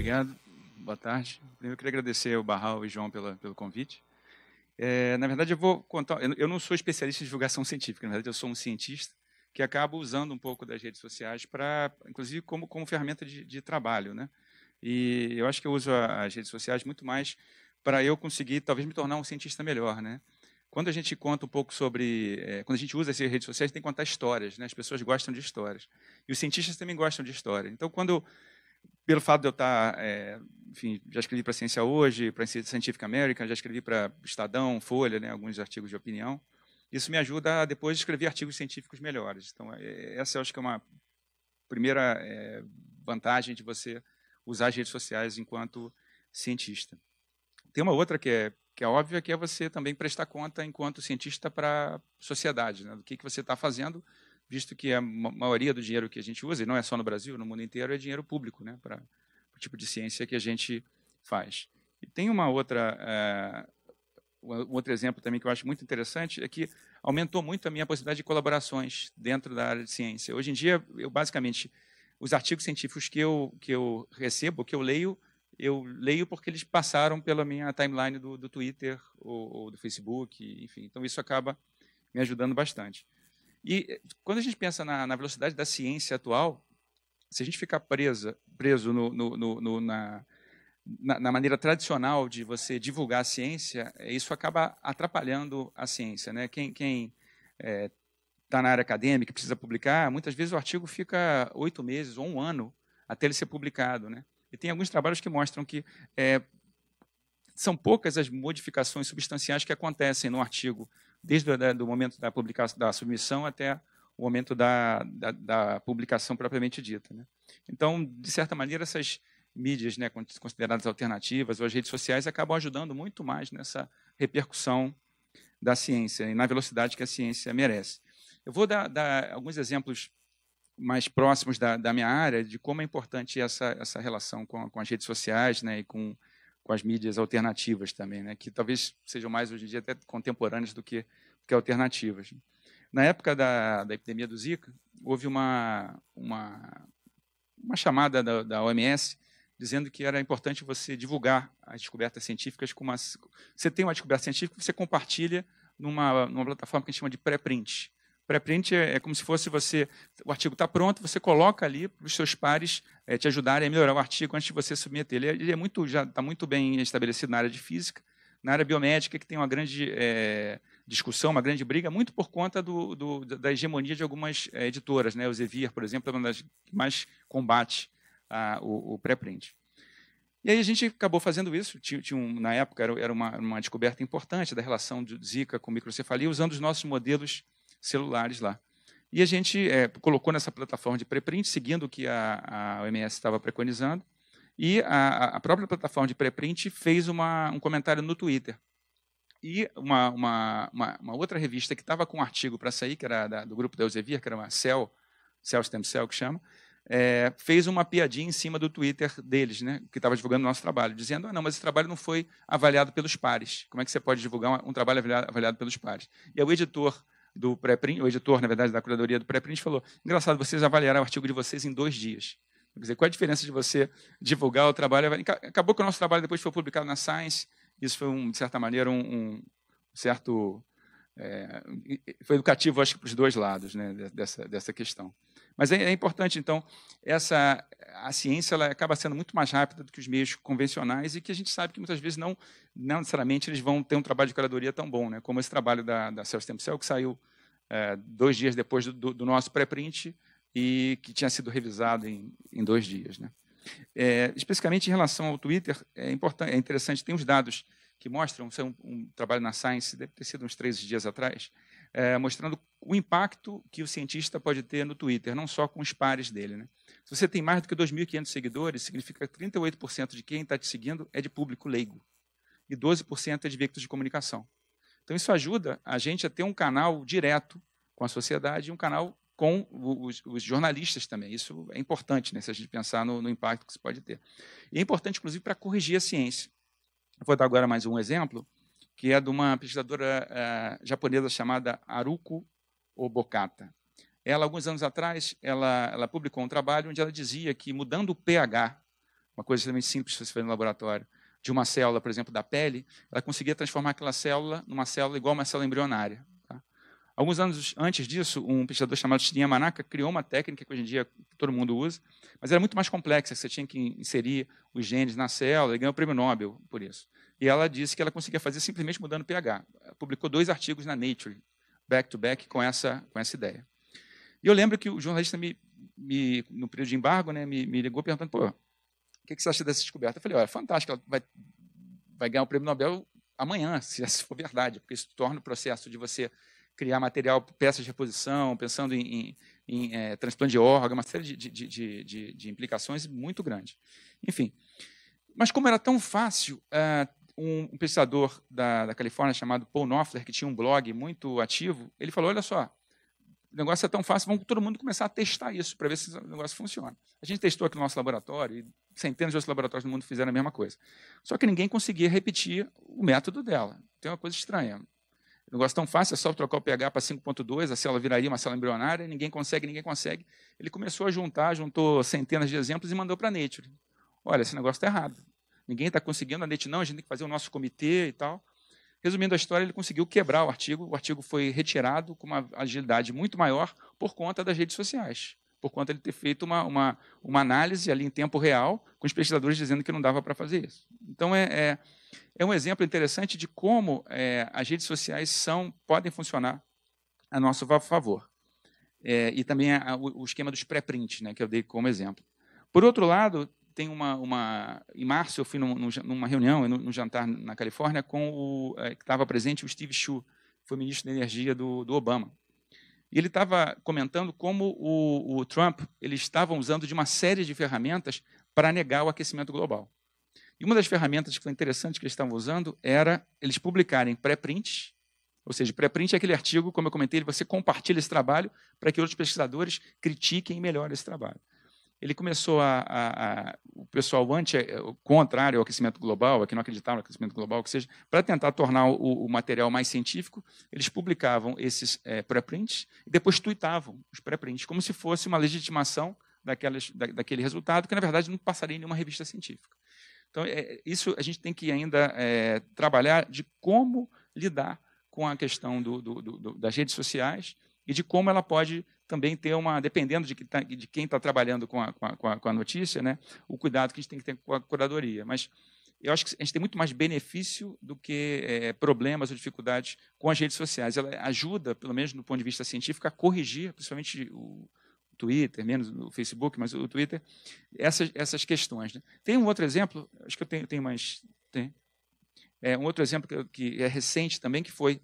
Obrigado, boa tarde. Eu queria agradecer ao Barral e João pela, pelo convite. É, na verdade, eu vou contar. Eu não sou especialista em divulgação científica, na verdade, eu sou um cientista que acaba usando um pouco das redes sociais para, inclusive, como, como ferramenta de, de, trabalho, né? E eu acho que eu uso as redes sociais muito mais para eu conseguir, talvez, me tornar um cientista melhor, né? Quando a gente conta um pouco sobre, é, quando a gente usa essas redes sociais, tem que contar histórias, né? As pessoas gostam de histórias e os cientistas também gostam de história. Então, quando pelo fato de eu estar, é, enfim, já escrevi para a Ciência Hoje, para a Scientific American, já escrevi para Estadão, Folha, né, alguns artigos de opinião. Isso me ajuda a depois escrever artigos científicos melhores. Então, é, é, essa eu acho que é uma primeira é, vantagem de você usar as redes sociais enquanto cientista. Tem uma outra que é, que é óbvia, que é você também prestar conta enquanto cientista para a sociedade, né, do que, que você está fazendo visto que a maioria do dinheiro que a gente usa, e não é só no Brasil, no mundo inteiro, é dinheiro público, né, para o tipo de ciência que a gente faz. E tem uma outra, uh, um outro exemplo também que eu acho muito interessante, é que aumentou muito a minha possibilidade de colaborações dentro da área de ciência. Hoje em dia, eu basicamente, os artigos científicos que eu, que eu recebo, que eu leio, eu leio porque eles passaram pela minha timeline do, do Twitter ou, ou do Facebook, enfim. Então, isso acaba me ajudando bastante. E eh, quando a gente pensa na, na velocidade da ciência atual, se a gente ficar presa, preso no, no, no, na, na, na, maneira tradicional de você divulgar a ciência, eh, isso acaba atrapalhando a ciência. Né? Quem, quem é, eh, está na área acadêmica, precisa publicar, muitas vezes o artigo fica oito meses ou um ano até ele ser publicado. Né? E tem alguns trabalhos que mostram que é, são poucas as modificações substanciais que acontecem no artigo desde o né, momento da publicação da submissão até o momento da, da, da publicação propriamente dita. Né? Então, de certa maneira, essas mídias né, consideradas alternativas ou as redes sociais acabam ajudando muito mais nessa repercussão da ciência e na velocidade que a ciência merece. Eu vou dar, dar alguns exemplos mais próximos da, da, minha área de como é importante essa, essa relação com, com as redes sociais né, e com com as mídias alternativas também, né? que talvez sejam mais hoje em dia até contemporâneas do que, do que alternativas. Na época da, da epidemia do Zika, houve uma, uma, uma chamada da, da OMS dizendo que era importante você divulgar as descobertas científicas com uma você tem uma descoberta científica você compartilha numa, numa plataforma que a gente chama de pré-print Pré-print é, é, como se fosse você. O artigo está pronto, você coloca ali para os seus pares é, te ajudarem a melhorar o artigo antes de você submeter. Ele, é, ele é muito, já está muito bem estabelecido na área de física, na área biomédica, que tem uma grande é, discussão, uma grande briga, muito por conta do, do, da hegemonia de algumas é, editoras. Né? O Zevir, por exemplo, é uma das que mais combate a, o, o pré-print. E aí a gente acabou fazendo isso. Tinha, tinha um, na época era, era uma, uma, descoberta importante da relação do Zika com microcefalia, usando os nossos modelos celulares lá. E a gente é, colocou nessa plataforma de preprint, seguindo o que a, a OMS estava preconizando, e a, a, própria plataforma de preprint fez uma, um comentário no Twitter. E uma, uma, uma outra revista que estava com um artigo para sair, que era da, do grupo da Elsevier, que era uma Cell, Cell Stem Cell, que chama, é, fez uma piadinha em cima do Twitter deles, né, que estava divulgando o nosso trabalho, dizendo: ah, não, mas esse trabalho não foi avaliado pelos pares. Como é que você pode divulgar um, um trabalho avaliado, avaliado pelos pares? E o editor do pré-print, o editor, na verdade, da curadoria do pré-print, falou: engraçado, vocês avaliaram o artigo de vocês em dois dias. Quer dizer, qual é a diferença de você divulgar o trabalho? Acabou que o nosso trabalho depois foi publicado na Science, isso foi, um, de certa maneira, um, um certo é, foi educativo, acho que, para os dois lados né, dessa, dessa questão. Mas é, é, importante, então, essa, a ciência ela acaba sendo muito mais rápida do que os meios convencionais e que a gente sabe que muitas vezes não, não necessariamente eles vão ter um trabalho de curadoria tão bom, né, como esse trabalho da, da Celso Tempo Cell, que saiu é, dois dias depois do, do nosso pré-print e que tinha sido revisado em, em dois dias. Né. É, especificamente em relação ao Twitter, é, importante, é interessante, tem os dados que mostram, são é um, um trabalho na Science, deve ter sido uns 13 dias atrás, é, mostrando o impacto que o cientista pode ter no Twitter, não só com os pares dele. Né? Se você tem mais do que 2.500 seguidores, significa que 38% de quem está te seguindo é de público leigo e 12% é de veículos de comunicação. Então, isso ajuda a gente a ter um canal direto com a sociedade e um canal com os, os jornalistas também. Isso é importante, né, se a gente pensar no, no impacto que isso pode ter. E é importante, inclusive, para corrigir a ciência. Vou dar agora mais um exemplo, que é de uma pesquisadora eh, japonesa chamada Haruko Obokata. Ela, alguns anos atrás, ela, ela publicou um trabalho onde ela dizia que mudando o pH, uma coisa extremamente simples que se fazer no laboratório, de uma célula, por exemplo, da pele, ela conseguia transformar aquela célula numa célula igual a uma célula embrionária. Alguns anos antes disso, um pesquisador chamado Shinya Manaka criou uma técnica que hoje em dia todo mundo usa, mas era muito mais complexa, você tinha que inserir os genes na célula e ganhou o prêmio Nobel por isso. E ela disse que ela conseguia fazer simplesmente mudando o pH. Publicou dois artigos na Nature, back-to-back, com, essa, com essa ideia. E eu lembro que o jornalista, me, me no período de embargo, né, me, me ligou perguntando, pô, o que, você acha dessa descoberta? Eu falei, olha, fantástica, ela vai, vai ganhar o prêmio Nobel amanhã, se for verdade, porque isso torna o processo de você criar material, peças de reposição, pensando em, em, em é, transplante de órgão, uma série de, de, de, de, implicações muito grande. Enfim, mas como era tão fácil, é, um, um pesquisador da, da Califórnia chamado Paul Knopfler, que tinha um blog muito ativo, ele falou, olha só, o negócio é tão fácil, vamos todo mundo começar a testar isso para ver se o negócio funciona. A gente testou aqui no nosso laboratório e centenas de outros laboratórios do mundo fizeram a mesma coisa. Só que ninguém conseguia repetir o método dela. Tem uma coisa estranha. O negócio é tão fácil, é só trocar o pH para 5.2, a célula viraria uma célula embrionária, ninguém consegue, ninguém consegue. Ele começou a juntar, juntou centenas de exemplos e mandou para a Nature. Olha, esse negócio está errado. Ninguém está conseguindo, a Nature não, a gente tem que fazer o nosso comitê e tal. Resumindo a história, ele conseguiu quebrar o artigo, o artigo foi retirado com uma agilidade muito maior por conta das redes sociais por conta de ter feito uma, uma, uma, análise ali em tempo real, com os pesquisadores dizendo que não dava para fazer isso. Então, é, é, é um exemplo interessante de como é, as redes sociais são, podem funcionar a nosso favor. É, e também a, o, o, esquema dos pré-prints, né, que eu dei como exemplo. Por outro lado, tem uma, uma em março eu fui num, numa reunião, num, num jantar na Califórnia, com o é, que estava presente o Steve Chu, foi ministro da Energia do, do Obama. E ele estava comentando como o, o Trump eles estavam usando de uma série de ferramentas para negar o aquecimento global. E uma das ferramentas que foi interessante que eles estavam usando era eles publicarem pré-prints, ou seja, pré-print é aquele artigo, como eu comentei, você compartilha esse trabalho para que outros pesquisadores critiquem e melhorem esse trabalho. Ele começou a, a, a o pessoal anti, é, contrário ao aquecimento global, que não acreditava no aquecimento global, que seja, para tentar tornar o, o, material mais científico, eles publicavam esses é, pré-prints e depois tuitavam os pré-prints, como se fosse uma legitimação daquelas, da, daquele resultado, que na verdade não passaria em nenhuma revista científica. Então, é, é, isso a gente tem que ainda é, trabalhar de como lidar com a questão do, do, do, das redes sociais e de como ela pode também ter uma, dependendo de, que tá, de quem está trabalhando com a, com, a, com a, notícia, né, o cuidado que a gente tem que ter com a curadoria. Mas eu acho que a gente tem muito mais benefício do que é, problemas ou dificuldades com as redes sociais. Ela ajuda, pelo menos do ponto de vista científico, a corrigir, principalmente o, Twitter, menos no Facebook, mas o Twitter, essas, essas questões. Né? Tem um outro exemplo, acho que eu tenho, tenho mais. Tem. É, um outro exemplo que, que, é recente também, que foi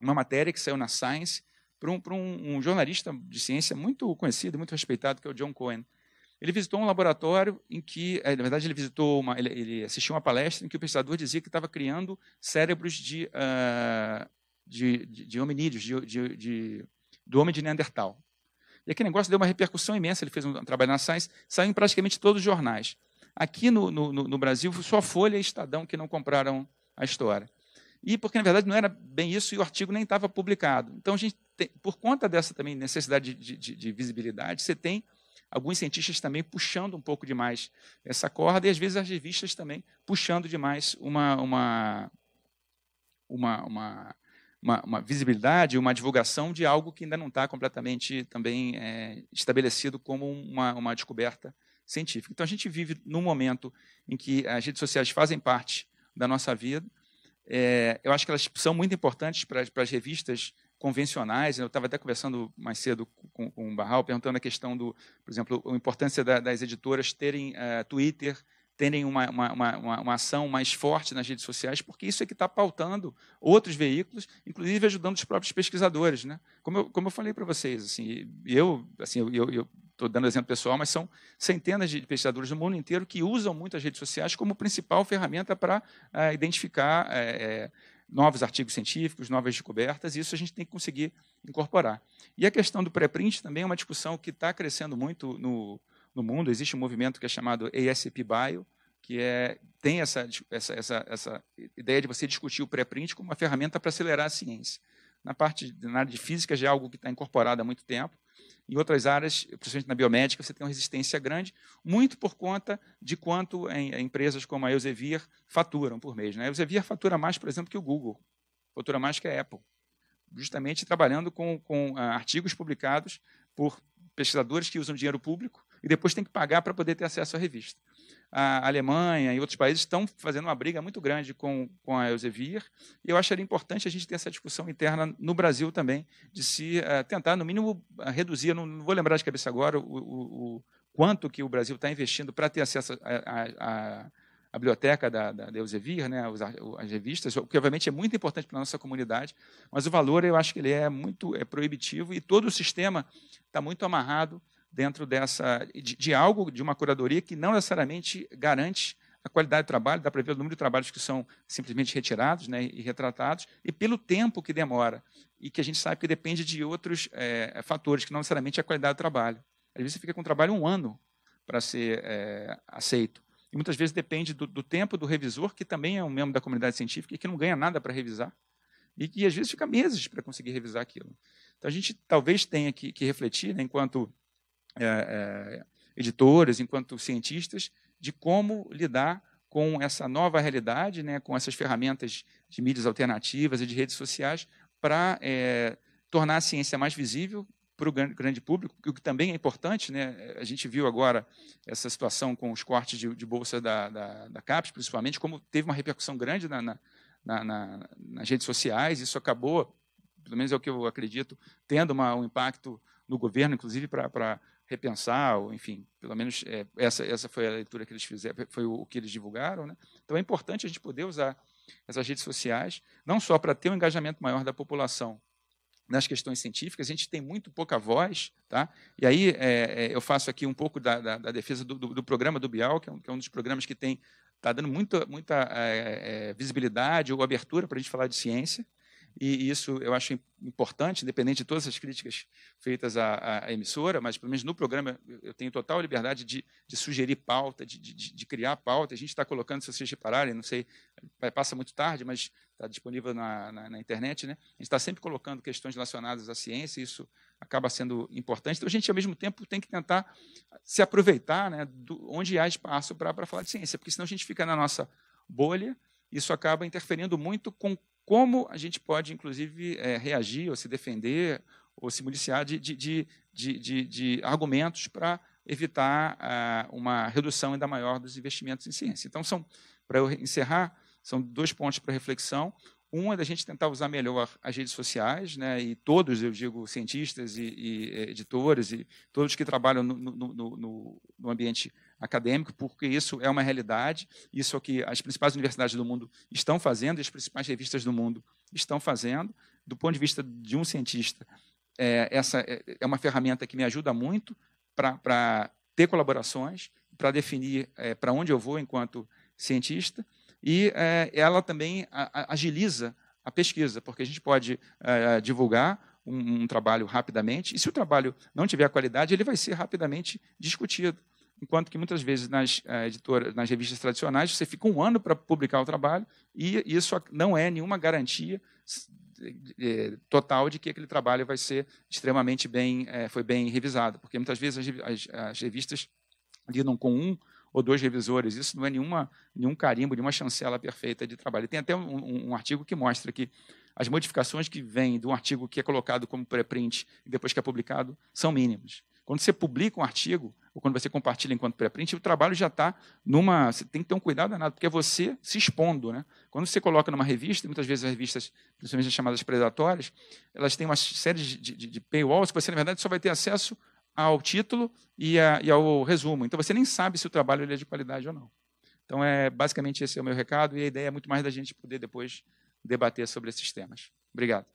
uma matéria que saiu na Science para um, um, um, jornalista de ciência muito conhecido, muito respeitado, que é o John Cohen. Ele visitou um laboratório em que, é, na verdade, ele visitou uma, ele, ele assistiu uma palestra em que o pesquisador dizia que estava criando cérebros de, uh, de, de, de, hominídeos, de, de, de, do homem de Neandertal. E aquele negócio deu uma repercussão imensa. Ele fez um trabalho na Science, saiu em praticamente todos os jornais. Aqui no, no, no Brasil, só Folha e Estadão que não compraram a história. E porque, na verdade, não era bem isso e o artigo nem estava publicado. Então, a gente tem, por conta dessa também necessidade de, de, de visibilidade, você tem alguns cientistas também puxando um pouco demais essa corda e às vezes as revistas também puxando demais uma uma uma, uma uma, uma visibilidade, uma divulgação de algo que ainda não está completamente também é, estabelecido como uma, uma descoberta científica. Então, a gente vive num momento em que as redes sociais fazem parte da nossa vida. É, eu acho que elas são muito importantes para, para as revistas convencionais. Né? Eu estava até conversando mais cedo com, com o Barral, perguntando a questão do, por exemplo, a importância da, das editoras terem uh, Twitter terem uma, uma, uma, uma, ação mais forte nas redes sociais, porque isso é que está pautando outros veículos, inclusive ajudando os próprios pesquisadores. Né? Como, eu, como eu falei para vocês, assim, eu assim, estou eu, eu dando exemplo pessoal, mas são centenas de pesquisadores do mundo inteiro que usam muito as redes sociais como principal ferramenta para ah, identificar é, novos artigos científicos, novas descobertas, e isso a gente tem que conseguir incorporar. E a questão do pré-print também é uma discussão que está crescendo muito no, no mundo. Existe um movimento que é chamado ASP Bio, que é, tem essa, essa, essa, essa ideia de você discutir o pré-print como uma ferramenta para acelerar a ciência. Na parte na área de física já é algo que está incorporado há muito tempo. Em outras áreas, principalmente na biomédica, você tem uma resistência grande, muito por conta de quanto em, em empresas como a Elsevier faturam por mês. Né? A Elsevier fatura mais, por exemplo, que o Google, fatura mais que a Apple, justamente trabalhando com, com ah, artigos publicados por pesquisadores que usam dinheiro público e depois tem que pagar para poder ter acesso à revista. A Alemanha e outros países estão fazendo uma briga muito grande com, com a Elsevier, e eu acharia importante a gente ter essa discussão interna no Brasil também, de se uh, tentar, no mínimo, eh, reduzir, não, não, vou lembrar de cabeça agora o, o, o quanto que o Brasil está investindo para ter acesso à biblioteca da, da, da Elsevier, né, as, as revistas, o que obviamente é muito importante para a nossa comunidade, mas o valor eu acho que ele é muito é proibitivo e todo o sistema está muito amarrado dentro dessa de, de, algo, de uma curadoria que não necessariamente garante a qualidade do trabalho, dá para ver o número de trabalhos que são simplesmente retirados né, e retratados, e pelo tempo que demora, e que a gente sabe que depende de outros é, fatores, que não necessariamente é a qualidade do trabalho. Às vezes você fica com o trabalho um ano para ser é, aceito, e muitas vezes depende do, do tempo do revisor, que também é um membro da comunidade científica e que não ganha nada para revisar, e que às vezes fica meses para conseguir revisar aquilo. Então a gente talvez tenha que, que refletir, né, enquanto é, é editoras, enquanto cientistas, de como lidar com essa nova realidade, né, com essas ferramentas de mídias alternativas e de redes sociais, para é, tornar a ciência mais visível para o grande público, o que também é importante. Né? A gente viu agora essa situação com os cortes de, de bolsa da, da, da, CAPES, principalmente, como teve uma repercussão grande na, na, na, nas redes sociais, isso acabou, pelo menos é o que eu acredito, tendo uma, um impacto no governo, inclusive para repensar, ou, enfim, pelo menos é, essa, essa foi a leitura que eles fizeram, foi o, o que eles divulgaram. Né? Então é importante a gente poder usar essas redes sociais, não só para ter um engajamento maior da população nas questões científicas, a gente tem muito pouca voz, tá? E aí é, é eu faço aqui um pouco da, da, da defesa do, do, do, programa do Bial, que é, um, que é um dos programas que tem está dando muita, muita é, é visibilidade ou abertura para a gente falar de ciência e isso eu acho importante, independente de todas as críticas feitas à, à emissora, mas pelo menos no programa eu tenho total liberdade de, de sugerir pauta, de, de, de, criar pauta. A gente está colocando, se vocês repararem, não sei, é, passa muito tarde, mas está disponível na, na, na, internet, né? a gente está sempre colocando questões relacionadas à ciência, e isso acaba sendo importante. Então a gente, ao mesmo tempo, tem que tentar se aproveitar né, do, onde há espaço para falar de ciência, porque senão a gente fica na nossa bolha isso acaba interferindo muito com como a gente pode, inclusive, é, reagir ou se defender ou se municiar de, de, de, de argumentos para evitar ah, uma redução ainda maior dos investimentos em ciência. Então, são para eu encerrar, são dois pontos para reflexão. Um é da gente tentar usar melhor as redes sociais, né? e todos, eu digo, cientistas e, e eh, editores, e todos que trabalham no, no, no, no ambiente acadêmico, porque isso é uma realidade, isso é o que as principais universidades do mundo estão fazendo e as principais revistas do mundo estão fazendo. Do ponto de vista de um cientista, é, essa é, é uma ferramenta que me ajuda muito para ter colaborações, para definir é, para onde eu vou enquanto cientista, e é, ela também a, a, agiliza a pesquisa, porque a gente pode é, divulgar um, um, trabalho rapidamente. E se o trabalho não tiver qualidade, ele vai ser rapidamente discutido. Enquanto que muitas vezes nas eh, editoras, nas revistas tradicionais, você fica um ano para publicar o trabalho e isso não é nenhuma garantia eh, total de que aquele trabalho vai ser extremamente bem, eh, foi bem revisado, porque muitas vezes as, as revistas lidam com um ou dois revisores. Isso não é nenhuma, nenhum carimbo, nenhuma chancela perfeita de trabalho. Tem até um, um artigo que mostra que as modificações que vêm de um artigo que é colocado como pré-print e depois que é publicado são mínimas. Quando você publica um artigo, ou quando você compartilha enquanto pré-print, o trabalho já está numa. Você tem que ter um cuidado danado, porque é você se expondo. Né? Quando você coloca numa revista, muitas vezes as revistas, principalmente as chamadas predatórias, elas têm uma série de, de, de paywalls que você, na verdade, só vai ter acesso ao título e, a, e, ao resumo. Então você nem sabe se o trabalho é de qualidade ou não. Então é basicamente esse é o meu recado e a ideia é muito mais da gente poder depois debater sobre esses temas. Obrigado.